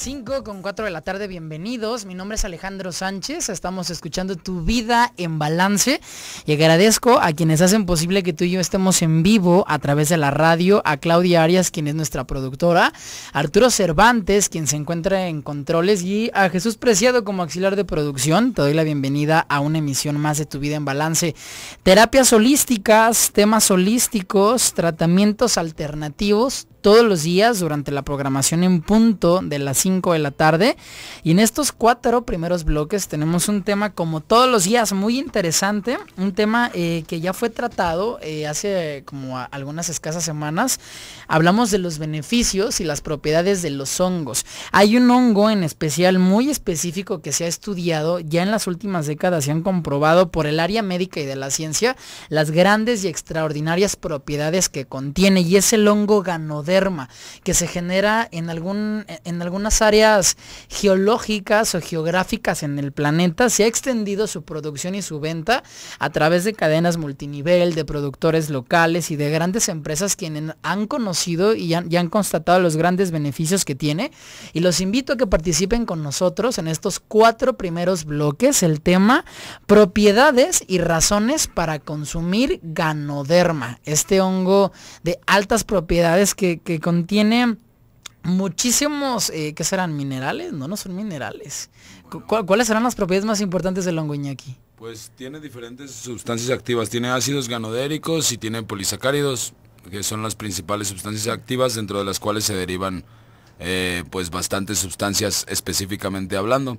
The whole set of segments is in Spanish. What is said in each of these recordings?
5 con 4 de la tarde, bienvenidos. Mi nombre es Alejandro Sánchez, estamos escuchando Tu vida en balance y agradezco a quienes hacen posible que tú y yo estemos en vivo a través de la radio, a Claudia Arias, quien es nuestra productora, a Arturo Cervantes, quien se encuentra en controles y a Jesús Preciado como auxiliar de producción. Te doy la bienvenida a una emisión más de Tu vida en balance. Terapias holísticas, temas holísticos, tratamientos alternativos, todos los días durante la programación en punto de las 5 de la tarde. Y en estos cuatro primeros bloques tenemos un tema como todos los días muy interesante, un tema eh, que ya fue tratado eh, hace como algunas escasas semanas. Hablamos de los beneficios y las propiedades de los hongos. Hay un hongo en especial muy específico que se ha estudiado ya en las últimas décadas se han comprobado por el área médica y de la ciencia las grandes y extraordinarias propiedades que contiene y es el hongo ganodero que se genera en, algún, en algunas áreas geológicas o geográficas en el planeta, se ha extendido su producción y su venta a través de cadenas multinivel, de productores locales y de grandes empresas quienes han conocido y han, y han constatado los grandes beneficios que tiene. Y los invito a que participen con nosotros en estos cuatro primeros bloques, el tema propiedades y razones para consumir ganoderma, este hongo de altas propiedades que, que, contiene muchísimos, eh, ¿qué serán? ¿Minerales? No, no son minerales. ¿Cuáles serán las propiedades más importantes del hongo Pues tiene diferentes sustancias activas. Tiene ácidos ganodéricos y tiene polisacáridos, que son las principales sustancias activas dentro de las cuales se derivan eh, pues bastantes sustancias específicamente hablando.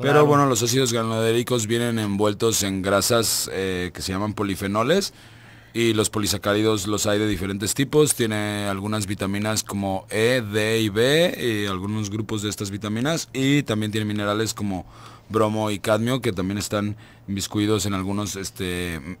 Pero bueno, los ácidos ganodéricos vienen envueltos en grasas eh, que se llaman polifenoles, y los polisacáridos los hay de diferentes tipos. Tiene algunas vitaminas como E, D y B y algunos grupos de estas vitaminas. Y también tiene minerales como bromo y cadmio que también están inmiscuidos en algunos este,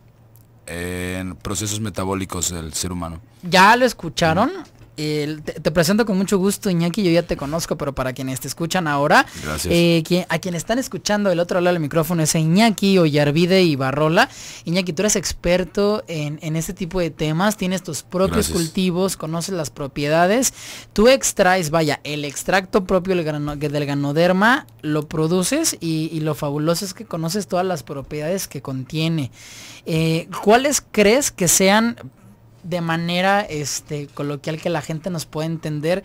procesos metabólicos del ser humano. ¿Ya lo escucharon? te, presento con mucho gusto, Iñaki, yo ya te conozco, pero para quienes te escuchan ahora, eh, quien, a quienes están escuchando el otro lado del micrófono es Iñaki, Ollarvide y Barrola. Iñaki, tú eres experto en, este tipo de temas, tienes tus propios cultivos, conoces las propiedades, tú extraes, vaya, el extracto propio del, ganoderma, lo produces y, lo fabuloso es que conoces todas las propiedades que contiene. Eh, ¿Cuáles crees que sean de manera este, coloquial que la gente nos pueda entender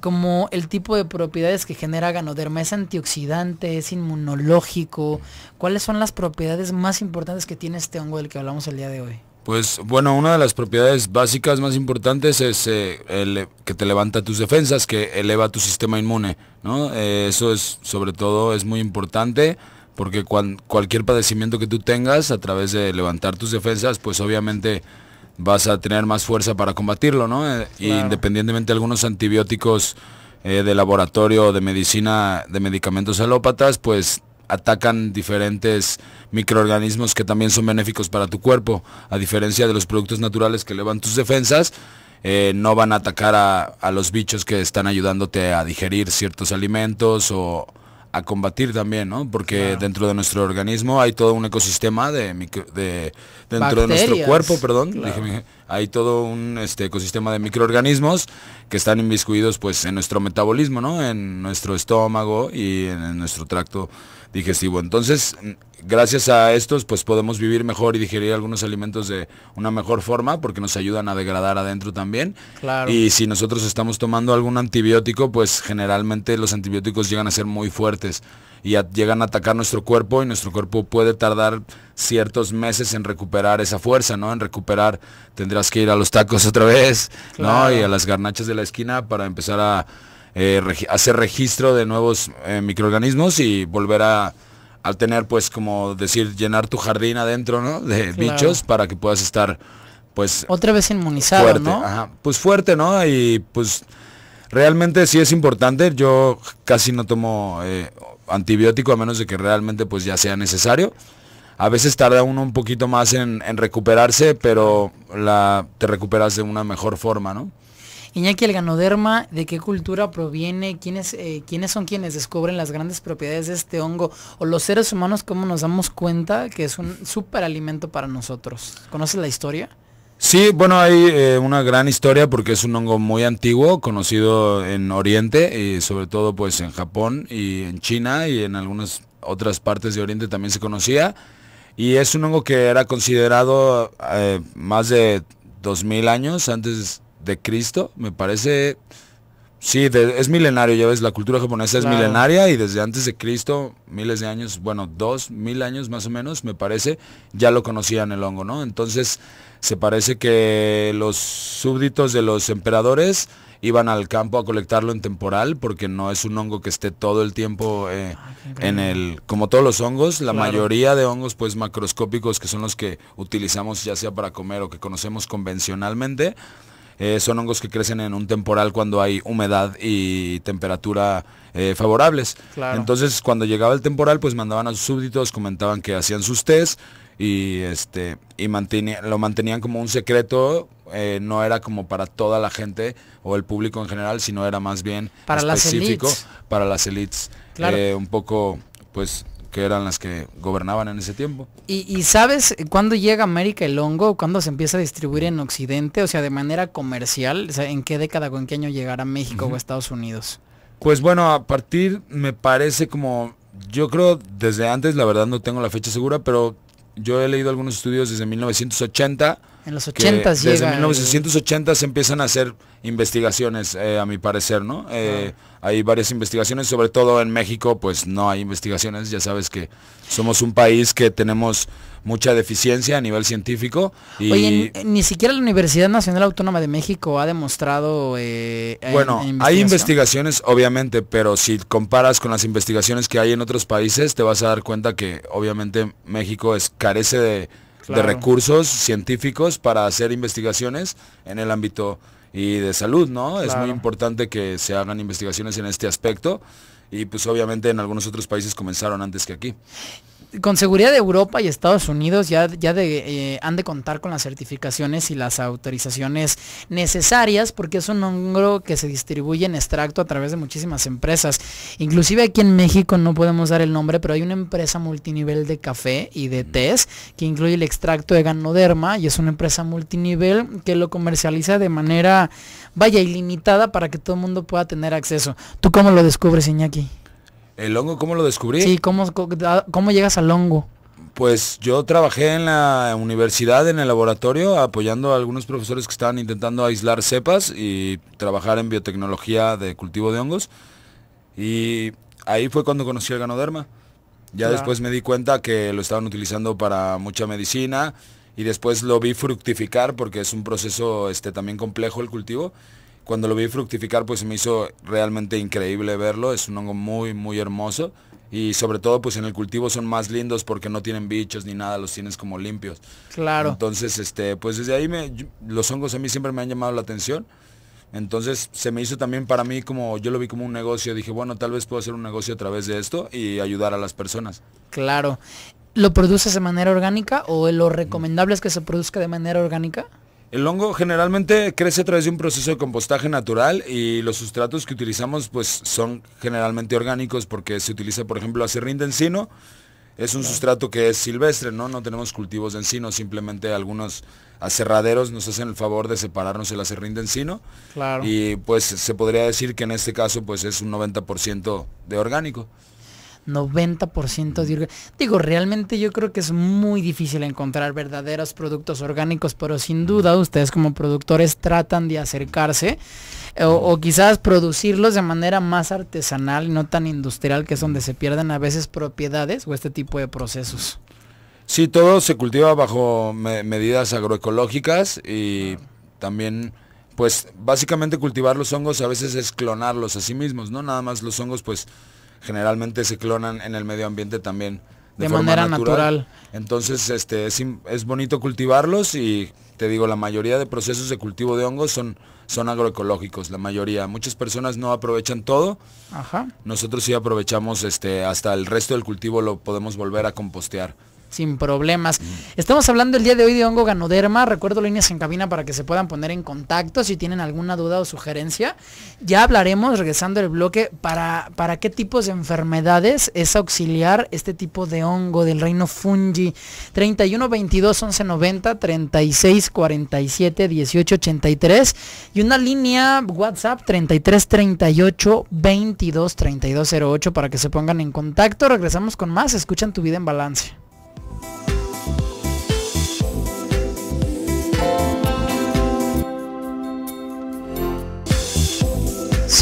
como el tipo de propiedades que genera Ganoderma. ¿Es antioxidante? ¿Es inmunológico? ¿Cuáles son las propiedades más importantes que tiene este hongo del que hablamos el día de hoy? Pues bueno, una de las propiedades básicas más importantes es eh, el, que te levanta tus defensas, que eleva tu sistema inmune. ¿no? Eh, eso es, sobre todo, es muy importante porque cualquier padecimiento que tú tengas a través de levantar tus defensas, pues obviamente vas a tener más fuerza para combatirlo, ¿no? Eh, independientemente de algunos antibióticos eh, de laboratorio, de medicina, de medicamentos alópatas, pues atacan diferentes microorganismos que también son benéficos para tu cuerpo, a diferencia de los productos naturales que elevan tus defensas. Eh, no van a atacar a los bichos que están ayudándote a digerir ciertos alimentos o, a combatir también, ¿no? Porque dentro de nuestro organismo hay todo un ecosistema de, de dentro de nuestro cuerpo, perdón, hay todo un este, ecosistema de microorganismos que están inmiscuidos pues en nuestro metabolismo, ¿no? En nuestro estómago y en, nuestro tracto digestivo. Entonces, gracias a estos pues podemos vivir mejor y digerir algunos alimentos de una mejor forma porque nos ayudan a degradar adentro también. Y si nosotros estamos tomando algún antibiótico, pues generalmente los antibióticos llegan a ser muy fuertes y llegan a atacar nuestro cuerpo y nuestro cuerpo puede tardar ciertos meses en recuperar esa fuerza, ¿no? En recuperar, tendrás que ir a los tacos otra vez, ¿no? Y a las garnachas de la esquina para empezar a eh, hacer registro de nuevos eh, microorganismos y volver a, tener, pues, como decir, llenar tu jardín adentro, ¿no? De bichos para que puedas estar, pues... Otra vez inmunizado, fuerte. Ajá. Pues fuerte, ¿no? Y pues Realmente sí es importante, yo casi no tomo eh, antibiótico a menos de que realmente pues ya sea necesario. A veces tarda uno un poquito más en, recuperarse, pero la, te recuperas de una mejor forma, ¿no? Iñaki, el ganoderma, ¿de qué cultura proviene? ¿Quiénes, eh, ¿Quiénes son quienes descubren las grandes propiedades de este hongo? ¿O los seres humanos cómo nos damos cuenta que es un superalimento para nosotros? ¿Conoces la historia? Sí, bueno, hay eh, una gran historia porque es un hongo muy antiguo, conocido en Oriente y sobre todo pues en Japón y en China y en algunas otras partes de Oriente también se conocía. Y es un hongo que era considerado eh, más de 2000 años antes de Cristo, me parece Sí, es milenario, ya ves, la cultura japonesa es milenaria y desde antes de Cristo, miles de años, bueno, dos mil años más o menos, me parece, ya lo conocían el hongo, ¿no? Entonces, se parece que los súbditos de los emperadores iban al campo a colectarlo en temporal, porque no es un hongo que esté todo el tiempo eh, ah, en el, como todos los hongos, la mayoría de hongos pues macroscópicos que son los que utilizamos ya sea para comer o que conocemos convencionalmente, eh, son hongos que crecen en un temporal cuando hay humedad y temperatura eh, favorables. Entonces, cuando llegaba el temporal, pues mandaban a sus súbditos, comentaban que hacían sus test y este y lo mantenían como un secreto. Eh, no era como para toda la gente o el público en general, sino era más bien específico para las elites. un poco, pues que eran las que gobernaban en ese tiempo. ¿Y, sabes cuándo llega América el hongo? ¿Cuándo se empieza a distribuir en Occidente? O sea, de manera comercial. ¿En qué década o en qué año llegará a México o a Estados Unidos? Pues bueno, a partir, me parece como, yo creo desde antes, la verdad no tengo la fecha segura, pero yo he leído algunos estudios desde 1980. En los 80 llega. Desde 1980 se empiezan a hacer investigaciones, eh, a mi parecer, ¿no? Eh, hay varias investigaciones, sobre todo en México, pues no hay investigaciones, ya sabes que somos un país que tenemos mucha deficiencia a nivel científico. Y... Eh, ni, siquiera la Universidad Nacional Autónoma de México ha demostrado... bueno, hay investigaciones, obviamente, pero si comparas con las investigaciones que hay en otros países, te vas a dar cuenta que obviamente México es, carece de, de recursos científicos para hacer investigaciones en el ámbito y de salud, ¿no? Es muy importante que se hagan investigaciones en este aspecto y pues obviamente en algunos otros países comenzaron antes que aquí con seguridad de Europa y Estados Unidos ya, de, eh, han de contar con las certificaciones y las autorizaciones necesarias porque es un hongo que se distribuye en extracto a través de muchísimas empresas. Inclusive aquí en México no podemos dar el nombre, pero hay una empresa multinivel de café y de tés que incluye el extracto de ganoderma y es una empresa multinivel que lo comercializa de manera, vaya, ilimitada para que todo el mundo pueda tener acceso. ¿Tú cómo lo descubres, Iñaki? ¿El hongo cómo lo descubrí? Sí, ¿cómo, cómo llegas al hongo? Pues yo trabajé en la universidad, en el laboratorio, apoyando a algunos profesores que estaban intentando aislar cepas y trabajar en biotecnología de cultivo de hongos. Y ahí fue cuando conocí el ganoderma. Ya después me di cuenta que lo estaban utilizando para mucha medicina y después lo vi fructificar porque es un proceso este, también complejo el cultivo cuando lo vi fructificar, pues se me hizo realmente increíble verlo. Es un hongo muy, muy hermoso. Y sobre todo, pues en el cultivo son más lindos porque no tienen bichos ni nada, los tienes como limpios. Claro. Entonces, este, pues desde ahí me, los hongos a mí siempre me han llamado la atención. Entonces se me hizo también para mí como, yo lo vi como un negocio, dije, bueno, tal vez puedo hacer un negocio a través de esto y ayudar a las personas. Claro. ¿Lo produces de manera orgánica o lo recomendable es que se produzca de manera orgánica? El hongo generalmente crece a través de un proceso de compostaje natural y los sustratos que utilizamos pues son generalmente orgánicos porque se utiliza por ejemplo acerrín de encino. Es un sustrato que es silvestre, ¿no? No tenemos cultivos de encino, simplemente algunos aserraderos nos hacen el favor de separarnos el acerrín de encino. Y pues se podría decir que en este caso pues es un 90% de orgánico. 90% de Digo, realmente yo creo que es muy difícil encontrar verdaderos productos orgánicos, pero sin duda ustedes como productores tratan de acercarse o, quizás producirlos de manera más artesanal, no tan industrial, que es donde se pierden a veces propiedades o este tipo de procesos. Sí, todo se cultiva bajo medidas agroecológicas y también pues básicamente cultivar los hongos a veces es clonarlos a sí mismos, ¿no? Nada más los hongos pues generalmente se clonan en el medio ambiente también de, manera natural. Entonces, este, es, bonito cultivarlos y te digo, la mayoría de procesos de cultivo de hongos son, son agroecológicos, la mayoría. Muchas personas no aprovechan todo. Nosotros sí aprovechamos este, hasta el resto del cultivo lo podemos volver a compostear sin problemas. Mm. Estamos hablando el día de hoy de hongo ganoderma. Recuerdo líneas en cabina para que se puedan poner en contacto si tienen alguna duda o sugerencia. Ya hablaremos, regresando el bloque, para, para qué tipos de enfermedades es auxiliar este tipo de hongo del reino fungi. 31 22 11 90 36 47 18 83 y una línea WhatsApp 33 38 22 32 para que se pongan en contacto. Regresamos con más. Escuchan tu vida en balance.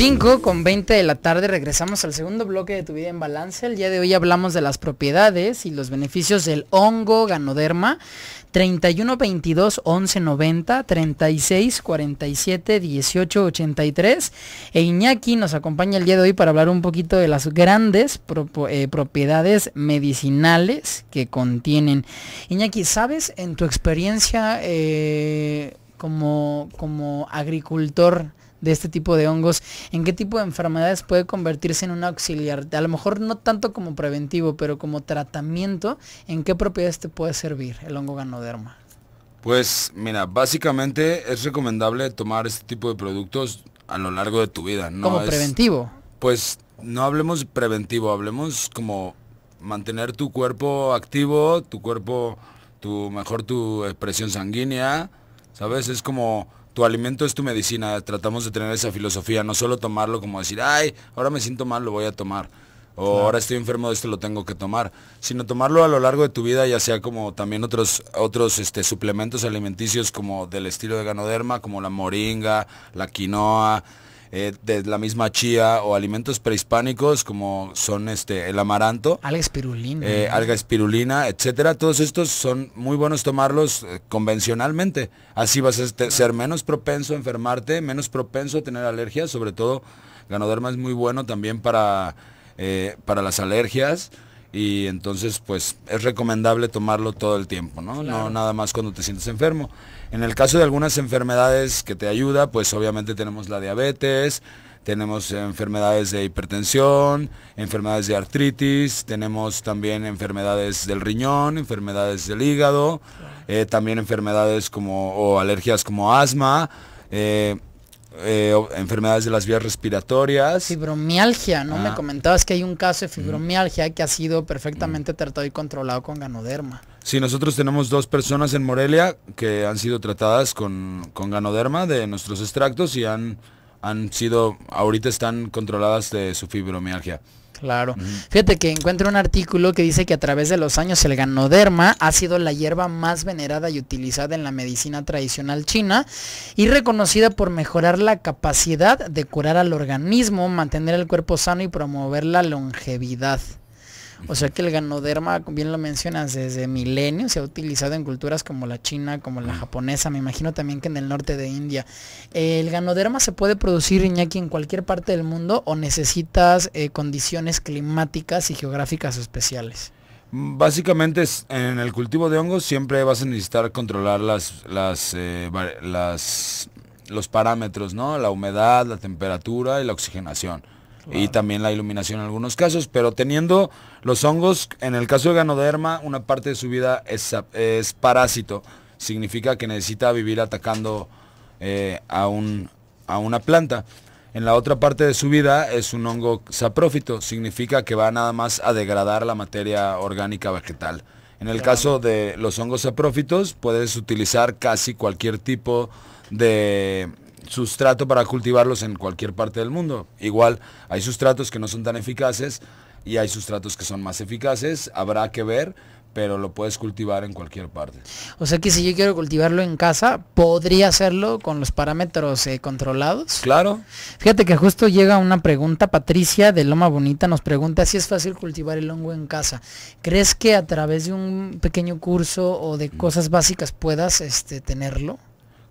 5 con 20 de la tarde regresamos al segundo bloque de Tu Vida en Balance. El día de hoy hablamos de las propiedades y los beneficios del hongo ganoderma. 31 22 11 90 36 47 18 83 e Iñaki nos acompaña el día de hoy para hablar un poquito de las grandes eh, propiedades medicinales que contienen. Iñaki, ¿sabes en tu experiencia eh, como, como agricultor de este tipo de hongos, en qué tipo de enfermedades puede convertirse en un auxiliar. A lo mejor no tanto como preventivo, pero como tratamiento, ¿en qué propiedades te puede servir el hongo ganoderma? Pues mira, básicamente es recomendable tomar este tipo de productos a lo largo de tu vida. No como preventivo. Pues no hablemos preventivo, hablemos como mantener tu cuerpo activo, tu cuerpo, tu mejor tu expresión sanguínea, ¿sabes? Es como tu alimento es tu medicina. Tratamos de tener esa filosofía, no solo tomarlo como decir, ay, ahora me siento mal, lo voy a tomar. O ahora estoy enfermo de esto, lo tengo que tomar. Sino tomarlo a lo largo de tu vida, ya sea como también otros, otros este, suplementos alimenticios como del estilo de ganoderma, como la moringa, la quinoa, eh, de la misma chía o alimentos prehispánicos como son este el amaranto. Alga espirulina. Eh, alga espirulina, etcétera. Todos estos son muy buenos tomarlos eh, convencionalmente. Así vas a este, ser menos propenso a enfermarte, menos propenso a tener alergias, sobre todo ganoderma es muy bueno también para, para las alergias y entonces pues es recomendable tomarlo todo el tiempo, ¿no? nada más cuando te sientes enfermo. En el caso de algunas enfermedades que te ayuda, pues obviamente tenemos la diabetes, tenemos enfermedades de hipertensión, enfermedades de artritis, tenemos también enfermedades del riñón, enfermedades del hígado, eh, también enfermedades como o alergias como asma. Eh, eh, enfermedades de las vías respiratorias. Fibromialgia, ¿no? Me ah. comentabas que hay un caso de fibromialgia que ha sido perfectamente mm. tratado y controlado con ganoderma. Sí, nosotros tenemos dos personas en Morelia que han sido tratadas con, ganoderma de nuestros extractos y han, han sido, ahorita están controladas de su fibromialgia. Claro. Fíjate que encuentro un artículo que dice que a través de los años el ganoderma ha sido la hierba más venerada y utilizada en la medicina tradicional china y reconocida por mejorar la capacidad de curar al organismo, mantener el cuerpo sano y promover la longevidad. O sea que el ganoderma, bien lo mencionas, desde milenios se ha utilizado en culturas como la china, como la japonesa, me imagino también que en el norte de India. ¿El ganoderma se puede producir, Iñaki, en cualquier parte del mundo o necesitas eh, condiciones climáticas y geográficas especiales? Básicamente en el cultivo de hongos siempre vas a necesitar controlar eh, los parámetros, ¿no? La humedad, la temperatura y la oxigenación. Y también la iluminación en algunos casos, pero teniendo los hongos, en el caso de Ganoderma, una parte de su vida es, es parásito. Significa que necesita vivir atacando eh, a, un, a una planta. En la otra parte de su vida es un hongo saprófito, significa que va nada más a degradar la materia orgánica vegetal. En el caso de los hongos saprófitos, puedes utilizar casi cualquier tipo de sustrato para cultivarlos en cualquier parte del mundo. Igual hay sustratos que no son tan eficaces y hay sustratos que son más eficaces, habrá que ver, pero lo puedes cultivar en cualquier parte. O sea que si yo quiero cultivarlo en casa, ¿podría hacerlo con los parámetros eh, controlados? Claro. Fíjate que justo llega una pregunta, Patricia de Loma Bonita nos pregunta si es fácil cultivar el hongo en casa. ¿Crees que a través de un pequeño curso o de mm. cosas básicas puedas este, tenerlo?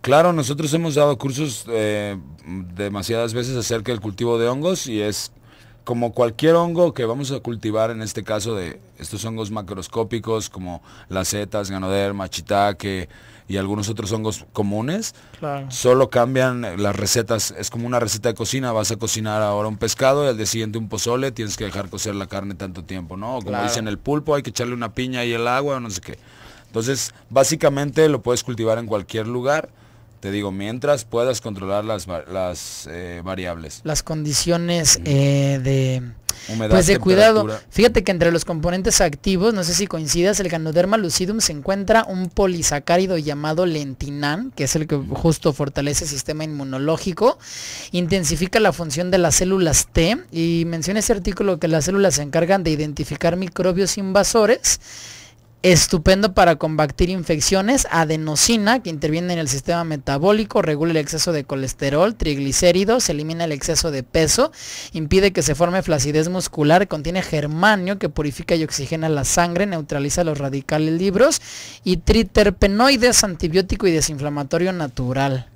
Claro, nosotros hemos dado cursos eh, demasiadas veces acerca del cultivo de hongos y es como cualquier hongo que vamos a cultivar, en este caso de estos hongos macroscópicos como las setas, ganoderma, chitaque y algunos otros hongos comunes, solo cambian las recetas. Es como una receta de cocina, vas a cocinar ahora un pescado y al día siguiente un pozole, tienes que dejar cocer la carne tanto tiempo, ¿no? O como dicen el pulpo, hay que echarle una piña y el agua o no sé qué. Entonces, básicamente lo puedes cultivar en cualquier lugar te digo, mientras puedas controlar las, eh, variables. Las condiciones eh, de... Humedad, pues de cuidado. Fíjate que entre los componentes activos, no sé si coincidas, el Ganoderma lucidum se encuentra un polisacárido llamado lentinan, que es el que justo fortalece el sistema inmunológico, intensifica la función de las células T y menciona ese artículo que las células se encargan de identificar microbios invasores estupendo para combatir infecciones, adenosina, que interviene en el sistema metabólico, regula el exceso de colesterol, triglicéridos, elimina el exceso de peso, impide que se forme flacidez muscular, contiene germanio, que purifica y oxigena la sangre, neutraliza los radicales libros, y triterpenoides, antibiótico y desinflamatorio natural.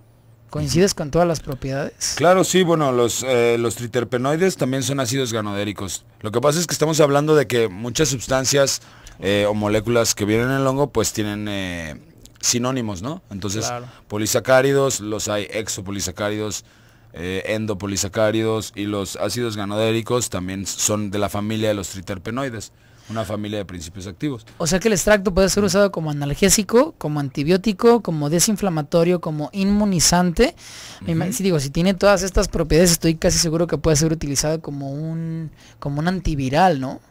¿Coincides con todas las propiedades? Claro, sí, bueno, los, eh, los triterpenoides también son ácidos ganodéricos. Lo que pasa es que estamos hablando de que muchas sustancias eh, o moléculas que vienen en el hongo, pues tienen eh, sinónimos, ¿no? Entonces, polisacáridos, los hay exopolisacáridos, eh, endopolisacáridos y los ácidos ganodéricos también son de la familia de los triterpenoides una familia de principios activos. O sea que el extracto puede ser usado como analgésico, como antibiótico, como desinflamatorio, como inmunizante. Si digo, si tiene todas estas propiedades, estoy casi seguro que puede ser utilizado como un, como un antiviral, ¿no?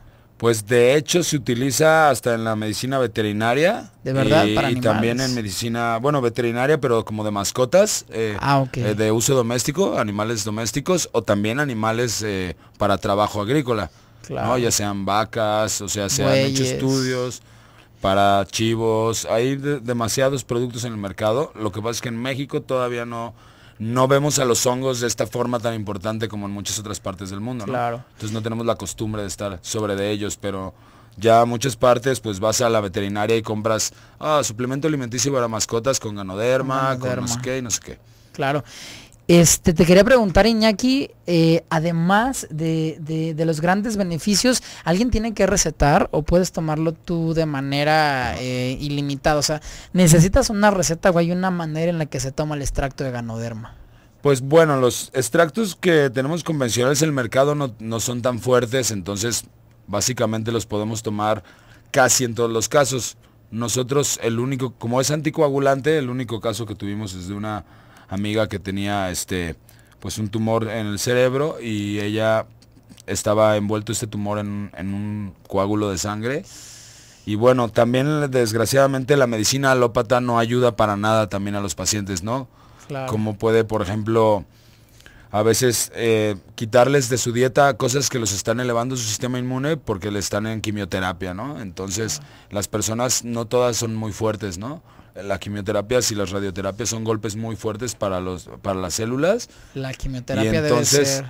Pues de hecho se utiliza hasta en la medicina veterinaria. De verdad, y, también en medicina, bueno, veterinaria, pero como de mascotas. Eh, ah, eh, de uso doméstico, animales domésticos o también animales eh, para trabajo agrícola. Ya sean vacas, o sea, se han hecho estudios para chivos. Hay demasiados productos en el mercado. Lo que pasa es que en México todavía no no vemos a los hongos de esta forma tan importante como en muchas otras partes del mundo, ¿no? Claro. Entonces no tenemos la costumbre de estar sobre de ellos, pero ya muchas partes pues vas a la veterinaria y compras ah, suplemento alimenticio para mascotas con ganoderma, con no sé qué y no sé qué. Claro. Este, te quería preguntar, Iñaki, eh, además de, de, los grandes beneficios, ¿alguien tiene que recetar o puedes tomarlo tú de manera eh, ilimitada? O sea, ¿necesitas una receta o hay una manera en la que se toma el extracto de ganoderma? Pues bueno, los extractos que tenemos convencionales en el mercado no, no son tan fuertes, entonces básicamente los podemos tomar casi en todos los casos. Nosotros, el único, como es anticoagulante, el único caso que tuvimos es de una amiga que tenía este pues un tumor en el cerebro y ella estaba envuelto este tumor en, un coágulo de sangre. Y bueno, también desgraciadamente la medicina alópata no ayuda para nada también a los pacientes, ¿no? Como puede, por ejemplo, a veces eh, quitarles de su dieta cosas que los están elevando su sistema inmune porque le están en quimioterapia, ¿no? Entonces, las personas no todas son muy fuertes, ¿no? Eh, la quimioterapia y las radioterapias son golpes muy fuertes para, los, para las células. La quimioterapia debe ser...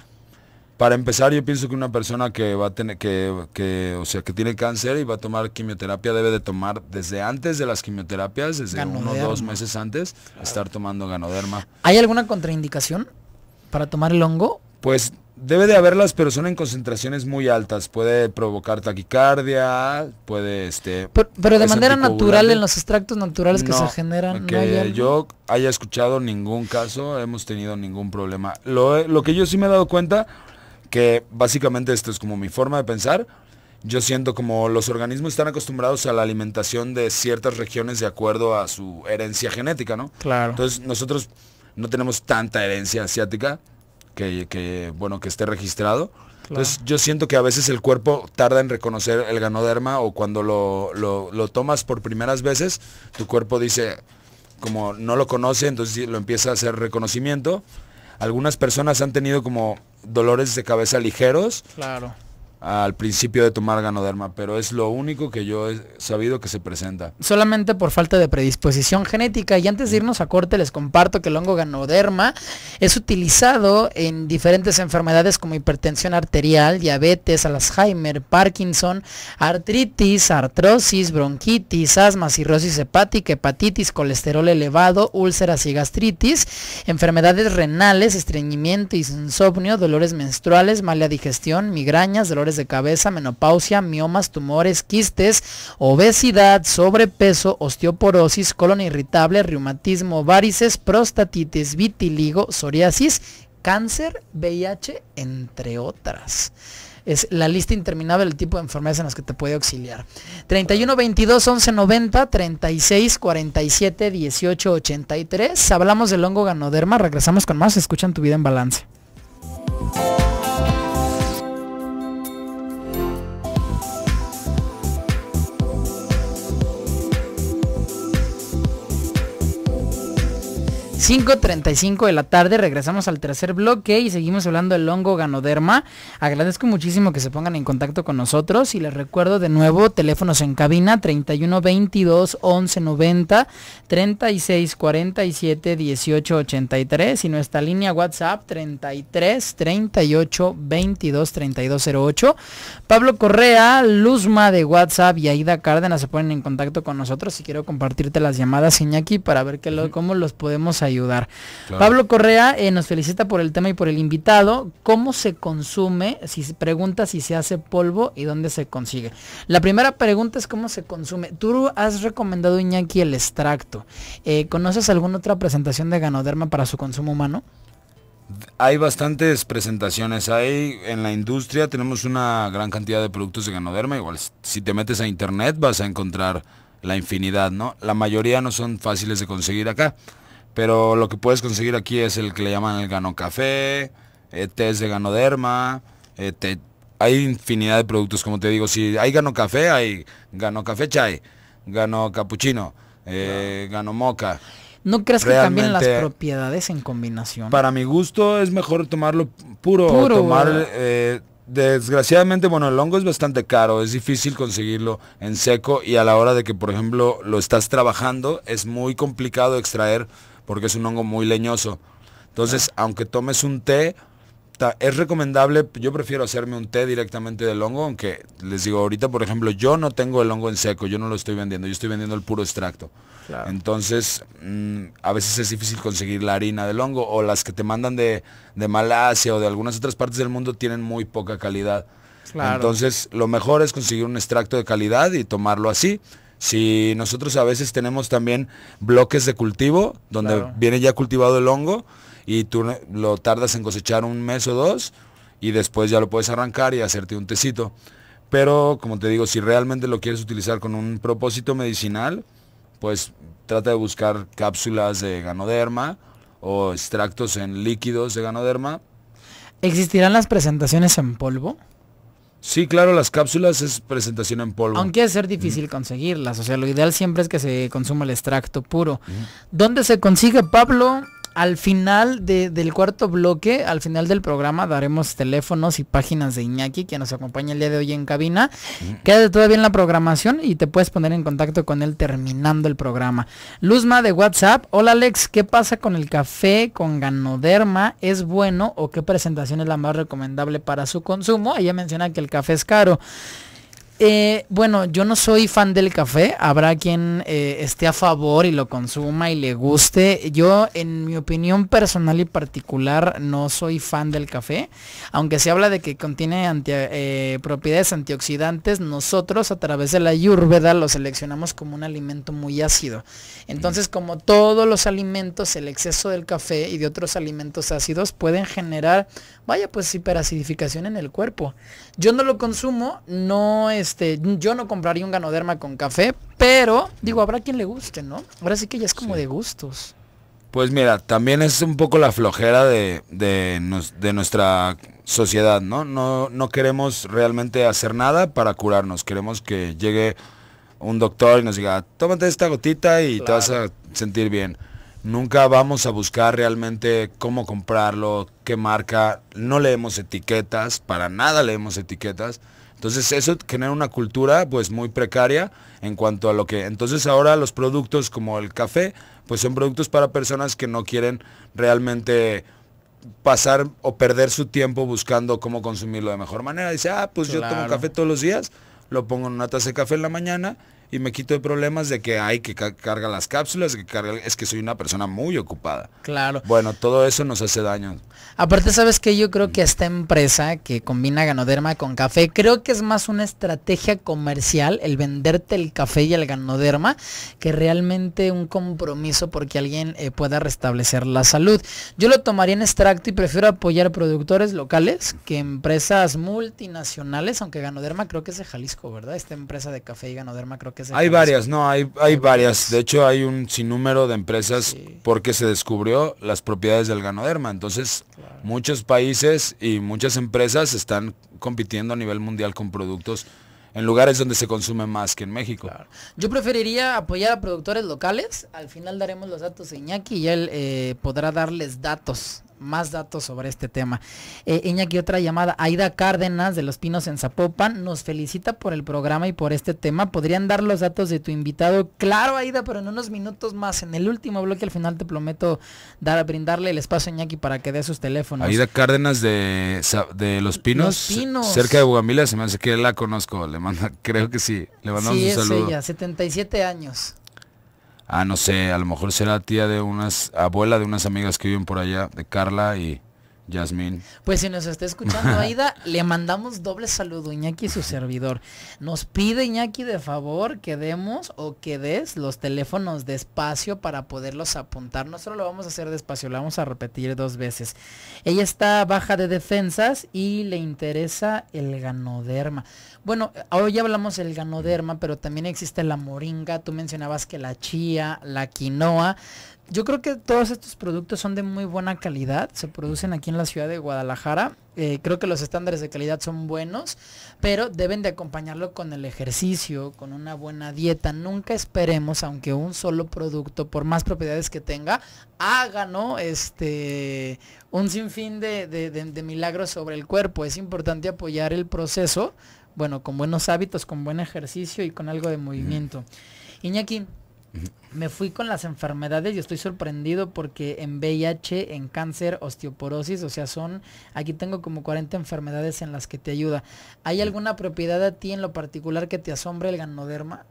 Para empezar, yo pienso que una persona que va a tener que, o sea, que tiene cáncer y va a tomar quimioterapia debe de tomar desde antes de las quimioterapias, desde uno o dos meses antes, estar tomando ganoderma. ¿Hay alguna contraindicación para tomar el hongo? Pues Debe de haberlas, pero son en concentraciones muy altas. Puede provocar taquicardia, puede este. Pero, de manera natural, en los extractos naturales que se generan. Que no yo haya escuchado ningún caso, hemos tenido ningún problema. Lo, lo que yo sí me he dado cuenta, que básicamente esto es como mi forma de pensar. Yo siento como los organismos están acostumbrados a la alimentación de ciertas regiones de acuerdo a su herencia genética, ¿no? Claro. Entonces nosotros no tenemos tanta herencia asiática que, bueno, que esté registrado. Entonces yo siento que a veces el cuerpo tarda en reconocer el ganoderma o cuando lo, lo, lo tomas por primeras veces, tu cuerpo dice, como no lo conoce, entonces lo empieza a hacer reconocimiento. Algunas personas han tenido como dolores de cabeza ligeros. Claro al principio de tomar ganoderma, pero es lo único que yo he sabido que se presenta. Solamente por falta de predisposición genética. Y antes de mm. irnos a corte, les comparto que el hongo ganoderma es utilizado en diferentes enfermedades como hipertensión arterial, diabetes, Alzheimer, Parkinson, artritis, artrosis, bronquitis, asma, cirrosis hepática, hepatitis, colesterol elevado, úlceras y gastritis, enfermedades renales, estreñimiento, y insomnio, dolores menstruales, mala digestión, migrañas, dolores de cabeza, menopausia, miomas, tumores, quistes, obesidad, sobrepeso, osteoporosis, colon irritable, reumatismo, varices, prostatitis, vitiligo, psoriasis, cáncer, VIH, entre otras es la lista interminable del tipo de enfermedades en las que te puede auxiliar. 31 22 11 90 36 47 18 83. Hablamos del hongo ganoderma. Regresamos con más. Escuchan tu vida en balance. 5.35 de la tarde, regresamos al tercer bloque y seguimos hablando del hongo ganoderma. Agradezco muchísimo que se pongan en contacto con nosotros y les recuerdo de nuevo teléfonos en cabina 31 22 11 90 36 47 18 83 y nuestra línea WhatsApp 33 38 22 32 08. Pablo Correa, Luzma de WhatsApp y Aida Cárdenas se ponen en contacto con nosotros y quiero compartirte las llamadas, Iñaki, para ver cómo los podemos ayudar ayudar. Pablo Correa eh, nos felicita por el tema y por el invitado. ¿Cómo se consume? Si se pregunta si se hace polvo y dónde se consigue. La primera pregunta es cómo se consume. Tú has recomendado, Iñaki, el extracto. Eh, ¿Conoces alguna otra presentación de ganoderma para su consumo humano? Hay bastantes presentaciones. Hay en la industria tenemos una gran cantidad de productos de ganoderma. Igual si te metes a internet vas a encontrar la infinidad, ¿no? La mayoría no son fáciles de conseguir acá. Pero lo que puedes conseguir aquí es el que le llaman el gano café, eh, test de ganoderma, eh, hay infinidad de productos, como te digo, si hay gano café, hay gano café chai, gano capuchino, eh, gano moca. ¿No crees que cambian las propiedades en combinación? Para mi gusto es mejor tomarlo puro, puro eh, Desgraciadamente, bueno, el hongo es bastante caro, es difícil conseguirlo en seco y a la hora de que, por ejemplo, lo estás trabajando, es muy complicado extraer porque es un hongo muy leñoso. Entonces, aunque tomes un té, es recomendable, yo prefiero hacerme un té directamente del hongo, aunque les digo ahorita, por ejemplo, yo no tengo el hongo en seco, yo no lo estoy vendiendo, yo estoy vendiendo el puro extracto. Entonces, mm, a veces es difícil conseguir la harina del hongo o las que te mandan de, Malasia o de algunas otras partes del mundo tienen muy poca calidad. Entonces, lo mejor es conseguir un extracto de calidad y tomarlo así. Si nosotros a veces tenemos también bloques de cultivo, donde viene ya cultivado el hongo y tú lo tardas en cosechar un mes o dos y después ya lo puedes arrancar y hacerte un tecito. Pero como te digo, si realmente lo quieres utilizar con un propósito medicinal, pues trata de buscar cápsulas de ganoderma o extractos en líquidos de ganoderma. ¿Existirán las presentaciones en polvo? Sí, claro, las cápsulas es presentación en polvo. Aunque es ser difícil conseguirlas, o sea, lo ideal siempre es que se consuma el extracto puro. ¿Dónde se consigue, Pablo? al final del cuarto bloque, al final del programa, daremos teléfonos y páginas de Iñaki, que nos acompaña el día de hoy en cabina. Mm. Quédate todavía en la programación y te puedes poner en contacto con él terminando el programa. Luzma de WhatsApp. Hola Alex, ¿qué pasa con el café con ganoderma? ¿Es bueno o qué presentación es la más recomendable para su consumo? Ella menciona que el café es caro. Eh, bueno, yo no soy fan del café. Habrá quien eh, esté a favor y lo consuma y le guste. Yo, en mi opinión personal y particular, no soy fan del café. Aunque se habla de que contiene eh, propiedades antioxidantes, nosotros a través de la yurveda lo seleccionamos como un alimento muy ácido. Entonces, mm. como todos los alimentos, el exceso del café y de otros alimentos ácidos pueden generar, vaya, pues hiperacidificación en el cuerpo. Yo no lo consumo, no es este, yo no compraría un ganoderma con café, pero digo, habrá quien le guste, ¿no? Ahora sí que ya es como de gustos. Pues mira, también es un poco la flojera de, de, nuestra sociedad, ¿no? ¿no? queremos realmente hacer nada para curarnos. Queremos que llegue un doctor y nos diga, tómate esta gotita y te vas a sentir bien. Nunca vamos a buscar realmente cómo comprarlo, qué marca. No leemos etiquetas, para nada leemos etiquetas. Entonces eso genera una cultura pues muy precaria en cuanto a lo que... Entonces ahora los productos como el café pues son productos para personas que no quieren realmente pasar o perder su tiempo buscando cómo consumirlo de mejor manera. Dice, ah, pues yo tomo café todos los días, lo pongo en una taza de café en la mañana y me quito de problemas de que hay que carga las cápsulas, que carga, es que soy una persona muy ocupada. Claro. Bueno, todo eso nos hace daño. Aparte, ¿sabes que Yo creo que esta empresa que combina ganoderma con café, creo que es más una estrategia comercial el venderte el café y el ganoderma que realmente un compromiso porque alguien eh, pueda restablecer la salud. Yo lo tomaría en extracto y prefiero apoyar productores locales que empresas multinacionales, aunque ganoderma creo que es de Jalisco, ¿verdad? Esta empresa de café y ganoderma creo que hay varias, no, hay, hay varias. De hecho, hay un sinnúmero de empresas porque se descubrió las propiedades del ganoderma. Entonces, muchos países y muchas empresas están compitiendo a nivel mundial con productos en lugares donde se consume más que en México. Yo preferiría apoyar a productores locales. Al final daremos los datos a Iñaki y él eh, podrá darles datos más datos sobre este tema. Eh, Iñaki, otra llamada. Aida Cárdenas de Los Pinos en Zapopan nos felicita por el programa y por este tema. ¿Podrían dar los datos de tu invitado? Claro, Aida, pero en unos minutos más. En el último bloque al final te prometo dar, brindarle el espacio a Iñaki para que dé sus teléfonos. Aida Cárdenas de, Los Pinos. Cerca de Bugamila, se me hace que la conozco. Le manda, creo que sí. Le mandamos un saludo. Sí, es ella, 77 años ah, no sé, a lo mejor será tía de unas, abuela de unas amigas que viven por allá, de Carla y Yasmín. Pues si nos está escuchando Aida, le mandamos doble saludo, Iñaki su servidor. Nos pide Iñaki de favor que demos o que des los teléfonos despacio para poderlos apuntar. Nosotros lo vamos a hacer despacio, lo vamos a repetir dos veces. Ella está baja de defensas y le interesa el ganoderma. Bueno, hoy hablamos del ganoderma, pero también existe la moringa, tú mencionabas que la chía, la quinoa. Yo creo que todos estos productos son de muy buena calidad, se producen aquí en la ciudad de Guadalajara. Eh, creo que los estándares de calidad son buenos, pero deben de acompañarlo con el ejercicio, con una buena dieta. Nunca esperemos, aunque un solo producto, por más propiedades que tenga, haga ¿no? este, un sinfín de milagros sobre el cuerpo. Es importante apoyar el proceso bueno, con buenos hábitos, con buen ejercicio y con algo de movimiento. Iñaki, me fui con las enfermedades y estoy sorprendido porque en VIH, en cáncer, osteoporosis, o sea, son, aquí tengo como 40 enfermedades en las que te ayuda. ¿Hay alguna propiedad a ti en lo particular que te asombre el ganoderma?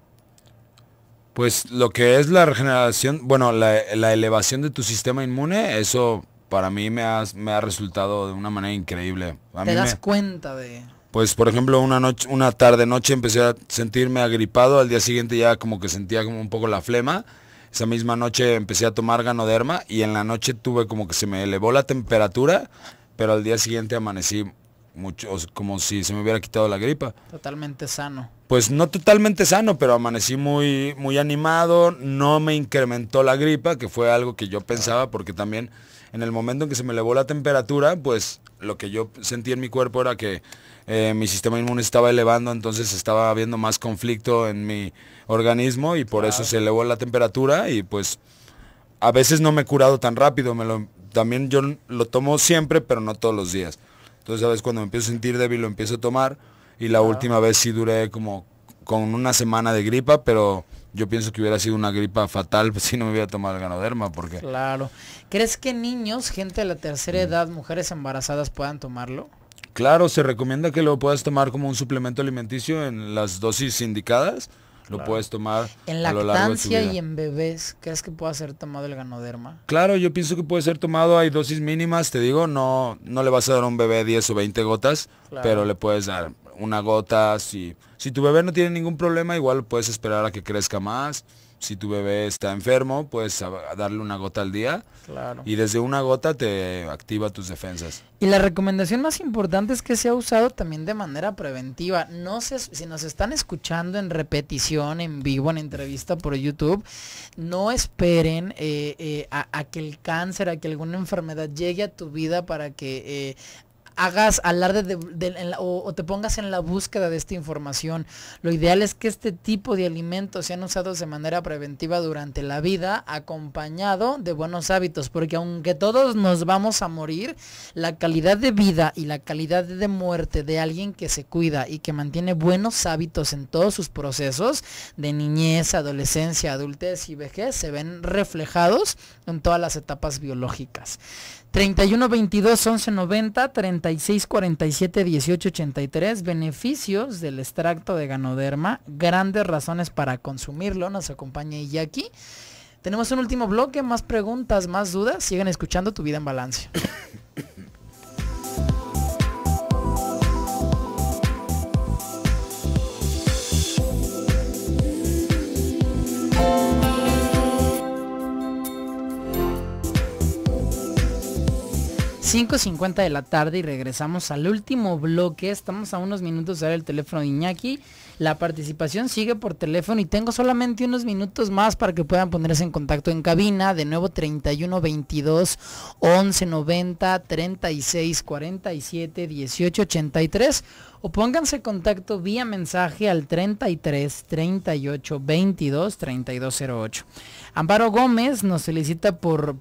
Pues lo que es la regeneración, bueno, la, elevación de tu sistema inmune, eso para mí me, me ha resultado de una manera increíble. ¿Te das cuenta de...? pues por ejemplo una noche, una tarde noche empecé a sentirme agripado, al día siguiente ya como que sentía como un poco la flema. Esa misma noche empecé a tomar ganoderma y en la noche tuve como que se me elevó la temperatura, pero al día siguiente amanecí mucho, como si se me hubiera quitado la gripa. Totalmente sano. Pues no totalmente sano, pero amanecí muy, muy animado, no me incrementó la gripa, que fue algo que yo pensaba, porque también en el momento en que se me elevó la temperatura, pues lo que yo sentí en mi cuerpo era que eh, mi sistema inmune estaba elevando, entonces estaba habiendo más conflicto en mi organismo y por eso se elevó la temperatura y pues a veces no me he curado tan rápido, también yo lo tomo siempre, pero no todos los días. Entonces, a veces Cuando me empiezo a sentir débil lo empiezo a tomar y la última vez sí duré como con una semana de gripa, pero yo pienso que hubiera sido una gripa fatal si no me hubiera tomado el ganoderma porque... Claro. ¿Crees que niños, gente de la tercera mm. edad, mujeres embarazadas puedan tomarlo? Claro, se recomienda que lo puedas tomar como un suplemento alimenticio en las dosis indicadas. Lo puedes tomar en a lo y en bebés, ¿crees que pueda ser tomado el ganoderma? Claro, yo pienso que puede ser tomado, hay dosis mínimas, te digo, no no le vas a dar a un bebé 10 o 20 gotas, pero le puedes dar una gota si si tu bebé no tiene ningún problema, igual puedes esperar a que crezca más si tu bebé está enfermo, pues darle una gota al día. Y desde una gota te activa tus defensas. Y la recomendación más importante es que sea usado también de manera preventiva. No si nos están escuchando en repetición, en vivo, en entrevista por YouTube, no esperen eh, eh, a, que el cáncer, a que alguna enfermedad llegue a tu vida para que eh, hagas alarde o, te pongas en la búsqueda de esta información. Lo ideal es que este tipo de alimentos sean usados de manera preventiva durante la vida, acompañado de buenos hábitos, porque aunque todos nos vamos a morir, la calidad de vida y la calidad de muerte de alguien que se cuida y que mantiene buenos hábitos en todos sus procesos de niñez, adolescencia, adultez y vejez se ven reflejados en todas las etapas biológicas. 31 22 11 90 36 47 18 83 beneficios del extracto de ganoderma grandes razones para consumirlo nos acompaña aquí tenemos un último bloque más preguntas más dudas sigan escuchando tu vida en balance 5.50 de la tarde y regresamos al último bloque. Estamos a unos minutos de ver el teléfono de Iñaki. La participación sigue por teléfono y tengo solamente unos minutos más para que puedan ponerse en contacto en cabina. De nuevo 31 22 11 90 36 47 18 83 o pónganse en contacto vía mensaje al 33 38 22 32 Amparo Gómez nos felicita por,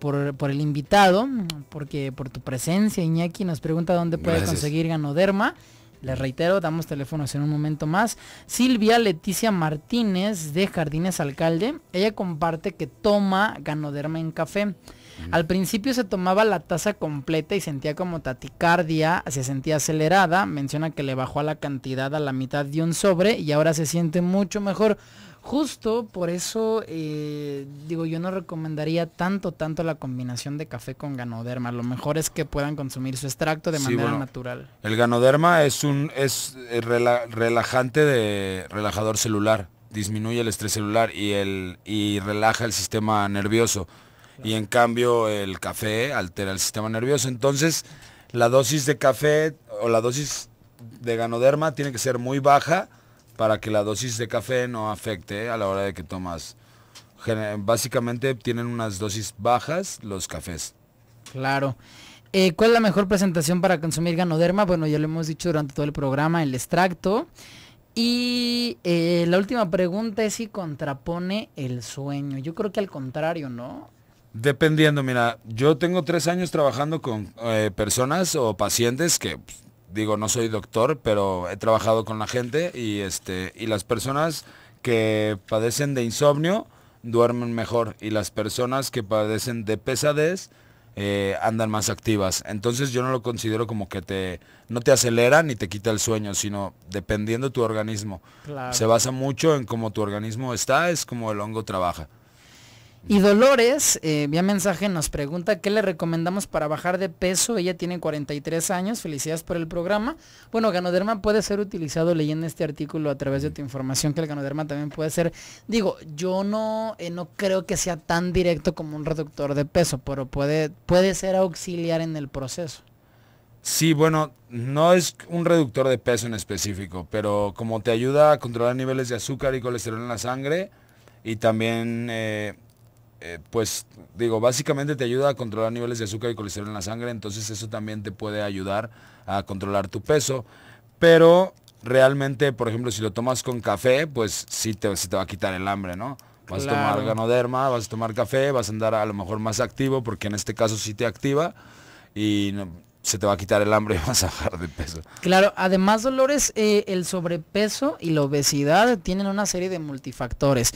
el invitado, porque por tu presencia, Iñaki, nos pregunta dónde puede conseguir Ganoderma. Les reitero, damos teléfonos en un momento más. Silvia Leticia Martínez de Jardines Alcalde, ella comparte que toma ganoderma en café. Mm. Al principio se tomaba la taza completa y sentía como taticardia, se sentía acelerada. Menciona que le bajó a la cantidad a la mitad de un sobre y ahora se siente mucho mejor. Justo por eso, eh, digo, yo no recomendaría tanto, tanto la combinación de café con ganoderma. Lo mejor es que puedan consumir su extracto de manera natural. El ganoderma es un es eh, relajante de relajador celular, disminuye el estrés celular y, el, y relaja el sistema nervioso. Y en cambio el café altera el sistema nervioso. Entonces, la dosis de café o la dosis de ganoderma tiene que ser muy baja para que la dosis de café no afecte a la hora de que tomas. Básicamente tienen unas dosis bajas los cafés. Claro. Eh, ¿Cuál es la mejor presentación para consumir ganoderma? Bueno, ya lo hemos dicho durante todo el programa, el extracto. Y eh, la última pregunta es si contrapone el sueño. Yo creo que al contrario, ¿no? Dependiendo, mira, yo tengo tres años trabajando con eh, personas o pacientes que pues, digo, no soy doctor, pero he trabajado con la gente y, este, y las personas que padecen de insomnio duermen mejor y las personas que padecen de pesadez eh, andan más activas. Entonces yo no lo considero como que te no te acelera ni te quita el sueño, sino dependiendo tu organismo. Se basa mucho en cómo tu organismo está, es como el hongo trabaja. Y Dolores, eh, vía mensaje, nos pregunta qué le recomendamos para bajar de peso. Ella tiene 43 años, felicidades por el programa. Bueno, ganoderma puede ser utilizado leyendo este artículo a través de tu información, que el ganoderma también puede ser. Digo, yo no, eh, no creo que sea tan directo como un reductor de peso, pero puede, puede ser auxiliar en el proceso. Sí, bueno, no es un reductor de peso en específico, pero como te ayuda a controlar niveles de azúcar y colesterol en la sangre y también... Eh, eh, pues digo, básicamente te ayuda a controlar niveles de azúcar y colesterol en la sangre, entonces eso también te puede ayudar a controlar tu peso, pero realmente, por ejemplo, si lo tomas con café, pues sí te, va a quitar el hambre, ¿no? Vas a tomar ganoderma, vas a tomar café, vas a andar a lo mejor más activo, porque en este caso sí te activa, y se te va a quitar el hambre y vas a bajar de peso. Claro, además Dolores, eh, el sobrepeso y la obesidad tienen una serie de multifactores.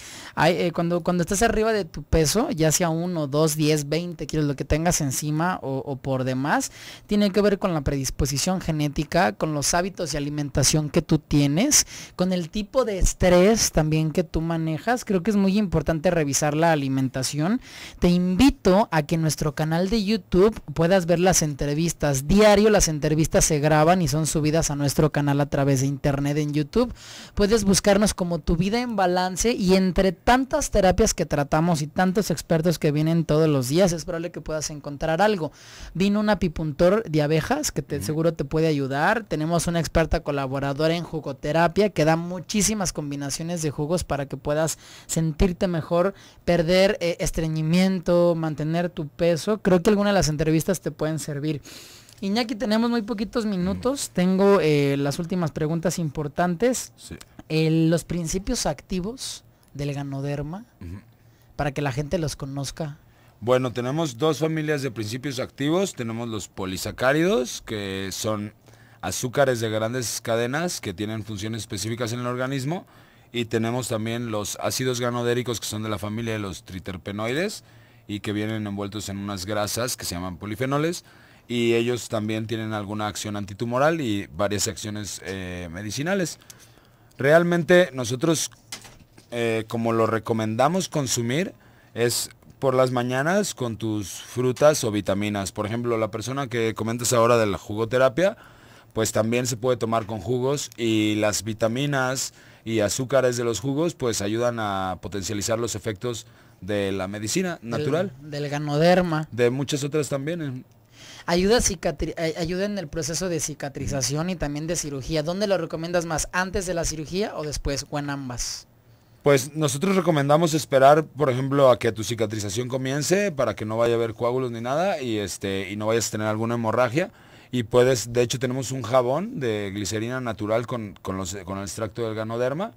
Eh, cuando, cuando estás arriba de tu peso, ya sea 1, 2, 10, 20 quieres lo que tengas encima o, o, por demás, tiene que ver con la predisposición genética, con los hábitos de alimentación que tú tienes, con el tipo de estrés también que tú manejas. Creo que es muy importante revisar la alimentación. Te invito a que en nuestro canal de YouTube puedas ver las entrevistas Diario las entrevistas se graban y son subidas a nuestro canal a través de internet en YouTube. Puedes buscarnos como Tu vida en balance y entre tantas terapias que tratamos y tantos expertos que vienen todos los días, es probable que puedas encontrar algo. Vino un apipuntor de abejas que te, seguro te puede ayudar. Tenemos una experta colaboradora en jugoterapia que da muchísimas combinaciones de jugos para que puedas sentirte mejor, perder eh, estreñimiento, mantener tu peso. Creo que algunas de las entrevistas te pueden servir. Iñaki, tenemos muy poquitos minutos. Tengo eh, las últimas preguntas importantes. los principios activos del ganoderma, para que la gente los conozca. Bueno, tenemos dos familias de principios activos. Tenemos los polisacáridos, que son azúcares de grandes cadenas que tienen funciones específicas en el organismo. Y tenemos también los ácidos ganodéricos, que son de la familia de los triterpenoides y que vienen envueltos en unas grasas que se llaman polifenoles y ellos también tienen alguna acción antitumoral y varias acciones eh, medicinales. Realmente nosotros, eh, como lo recomendamos consumir, es por las mañanas con tus frutas o vitaminas. Por ejemplo, la persona que comentas ahora de la jugoterapia, pues también se puede tomar con jugos y las vitaminas y azúcares de los jugos pues ayudan a potencializar los efectos de la medicina natural. Del, del ganoderma. De muchas otras también. Eh. Eh, ayuda, en el proceso de cicatrización y también de cirugía. ¿Dónde lo recomiendas más? ¿Antes de la cirugía o después o en ambas? Pues nosotros recomendamos esperar, por ejemplo, a que tu cicatrización comience para que no vaya a haber coágulos ni nada y, este, y no vayas a tener alguna hemorragia. Y puedes, de hecho tenemos un jabón de glicerina natural con, con el extracto del ganoderma.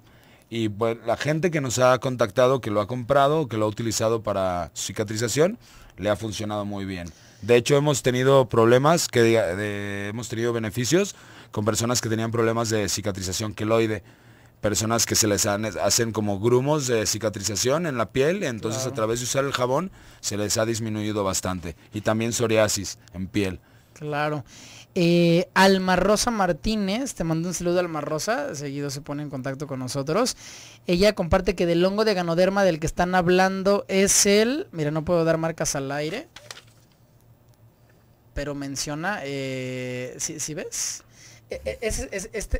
Y la gente que nos ha contactado, que lo ha comprado, que lo ha utilizado para cicatrización, le ha funcionado muy bien. De hecho, hemos tenido problemas, que hemos tenido beneficios con personas que tenían problemas de cicatrización queloide, personas que se les hacen como grumos de cicatrización en la piel, entonces a través de usar el jabón se les ha disminuido bastante. Y también psoriasis en piel. Claro. Eh, Alma Rosa Martínez, te mando un saludo Alma Rosa, seguido se pone en contacto con nosotros. Ella comparte que del hongo de ganoderma del que están hablando es el, mira, no puedo dar marcas al aire, pero menciona, eh, si ves? E, e, este,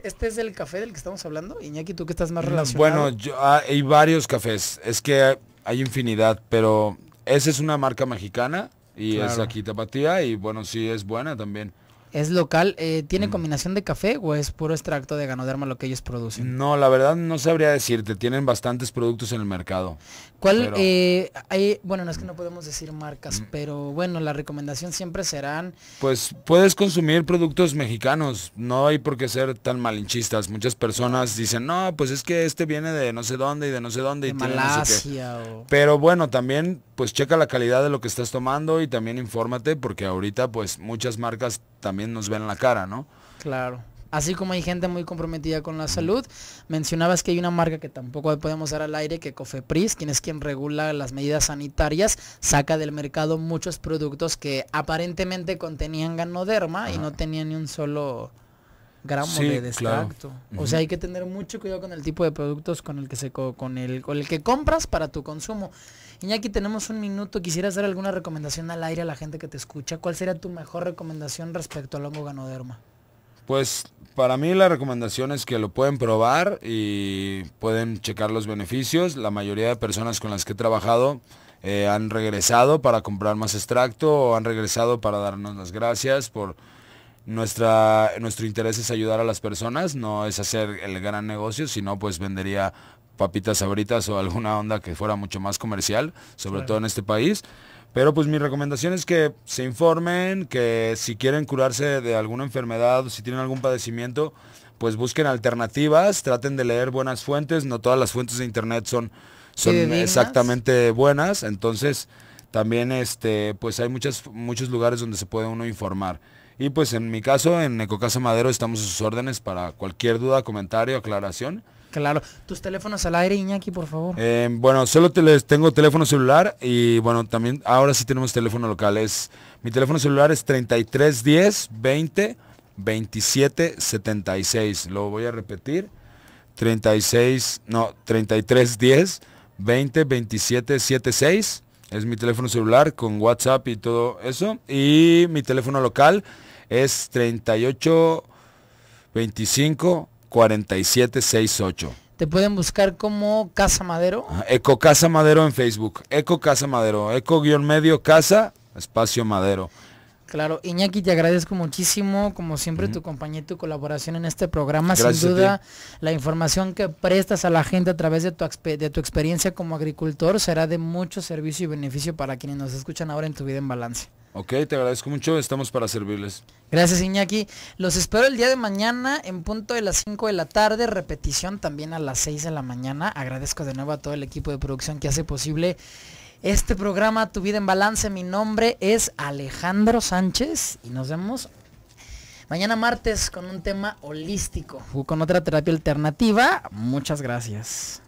este, es el café del que estamos hablando, Iñaki, tú que estás más mm, relacionado. Bueno, ah, hay varios cafés, es que hay infinidad, pero esa es una marca mexicana y es aquí Tapatía y bueno, sí es buena también. ¿Es local? Eh, ¿Tiene mm. combinación de café o es puro extracto de ganoderma lo que ellos producen? No, la verdad no sabría decirte. Tienen bastantes productos en el mercado. ¿Cuál? Eh, hay, bueno, no es que no podemos decir marcas, mm. pero bueno, la recomendación siempre serán... Pues puedes consumir productos mexicanos. No hay por qué ser tan malinchistas. Muchas personas dicen, no, pues es que este viene de no sé dónde y de no sé dónde. De y Malasia. Pero bueno, también pues checa la calidad de lo que estás tomando y también infórmate porque ahorita pues muchas marcas también nos ven la cara, ¿no? Claro. Así como hay gente muy comprometida con la salud, mencionabas que hay una marca que tampoco podemos dar al aire, que Cofepris, quien es quien regula las medidas sanitarias, saca del mercado muchos productos que aparentemente contenían ganoderma y no tenían ni un solo gramo de, extracto. O sea, hay que tener mucho cuidado con el tipo de productos con el que se con el, el que compras para tu consumo. Iñaki, tenemos un minuto. Quisiera dar alguna recomendación al aire a la gente que te escucha. ¿Cuál sería tu mejor recomendación respecto al hongo ganoderma? Pues para mí la recomendación es que lo pueden probar y pueden checar los beneficios. La mayoría de personas con las que he trabajado eh, han regresado para comprar más extracto o han regresado para darnos las gracias por nuestra, nuestro interés es ayudar a las personas, no es hacer el gran negocio, sino pues vendería papitas sabritas o alguna onda que fuera mucho más comercial, sobre todo en este país. Pero pues mi recomendación es que se informen, que si quieren curarse de alguna enfermedad o si tienen algún padecimiento, pues busquen alternativas, traten de leer buenas fuentes, no todas las fuentes de internet son, son exactamente buenas, entonces también este, pues hay muchos lugares donde se puede uno informar. Y pues en mi caso, en Ecocasa Madero estamos a sus órdenes para cualquier duda, comentario, aclaración. Claro. Tus teléfonos al aire, Iñaki, por favor. Eh, bueno, solo tengo teléfono celular y bueno, también ahora sí tenemos teléfono local. mi teléfono celular es 3310 20 27 76. Lo voy a repetir. 36, no, 3310 20 27 76. Es mi teléfono celular con WhatsApp y todo eso. Y mi teléfono local es 38 25 47 68. Te pueden buscar como Casa Madero. Eco Casa Madero en Facebook. Eco Casa Madero. Eco guión medio Casa Espacio Madero. Claro, Iñaki, te agradezco muchísimo, como siempre, tu compañía y tu colaboración en este programa. Sin duda, la información que prestas a la gente a través de tu, de tu experiencia como agricultor será de mucho servicio y beneficio para quienes nos escuchan ahora en tu vida en balance. Ok, te agradezco mucho, estamos para servirles. Gracias Iñaki. Los espero el día de mañana en punto de las 5 de la tarde, repetición también a las 6 de la mañana. Agradezco de nuevo a todo el equipo de producción que hace posible este programa Tu Vida en Balance. Mi nombre es Alejandro Sánchez y nos vemos mañana martes con un tema holístico o con otra terapia alternativa. Muchas gracias.